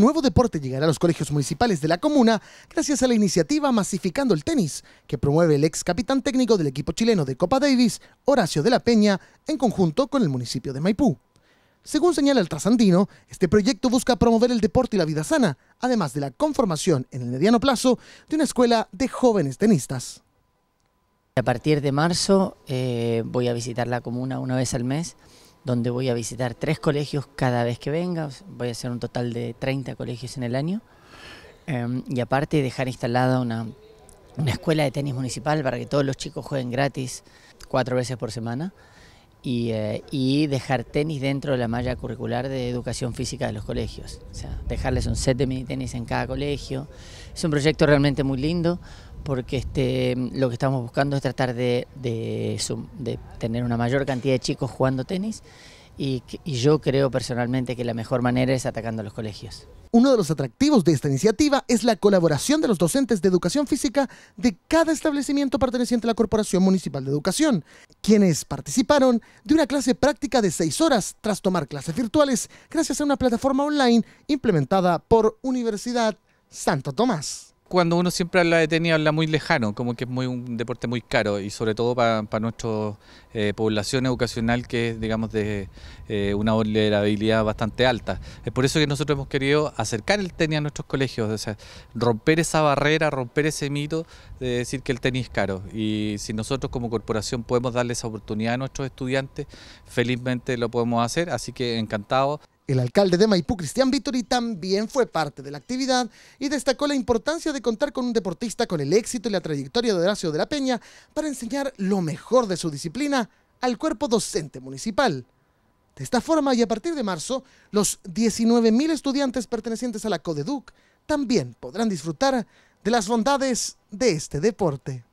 nuevo deporte llegará a los colegios municipales de la comuna gracias a la iniciativa Masificando el Tenis, que promueve el ex capitán técnico del equipo chileno de Copa Davis, Horacio de la Peña, en conjunto con el municipio de Maipú. Según señala el trasandino, este proyecto busca promover el deporte y la vida sana, además de la conformación en el mediano plazo de una escuela de jóvenes tenistas. A partir de marzo eh, voy a visitar la comuna una vez al mes donde voy a visitar tres colegios cada vez que venga, voy a hacer un total de 30 colegios en el año, em, y aparte dejar instalada una, escuela de tenis municipal para que todos los chicos jueguen gratis cuatro veces por semana. Y, eh, y, dejar tenis dentro de la malla curricular de educación física de los colegios. O sea, dejarles un set de mini tenis en cada colegio. Es un proyecto realmente muy lindo porque este, lo que estamos buscando es tratar de, tener una mayor cantidad de chicos jugando tenis y, yo creo personalmente que la mejor manera es atacando los colegios. Uno de los atractivos de esta iniciativa es la colaboración de los docentes de educación física de cada establecimiento perteneciente a la Corporación Municipal de Educación, quienes participaron de una clase práctica de seis horas tras tomar clases virtuales gracias a una plataforma online implementada por Universidad Santo Tomás cuando uno siempre habla de tenis, habla muy lejano, como que es muy un deporte muy caro y sobre todo para nuestra eh, población educacional que es, digamos, de eh, una vulnerabilidad bastante alta. Es por eso que nosotros hemos querido acercar el tenis a nuestros colegios, o sea, romper esa barrera, romper ese mito de decir que el tenis es caro. Y si nosotros como corporación podemos darle esa oportunidad a nuestros estudiantes, felizmente lo podemos hacer, así que encantado. El alcalde de Maipú, Cristian Vitori, también fue parte de la actividad y destacó la importancia de contar con un deportista con el éxito y la trayectoria de Horacio de la Peña para enseñar lo mejor de su disciplina al cuerpo docente municipal. De esta forma y a partir de marzo, los 19.000 estudiantes pertenecientes a la CODEDUC también podrán disfrutar de las bondades de este deporte.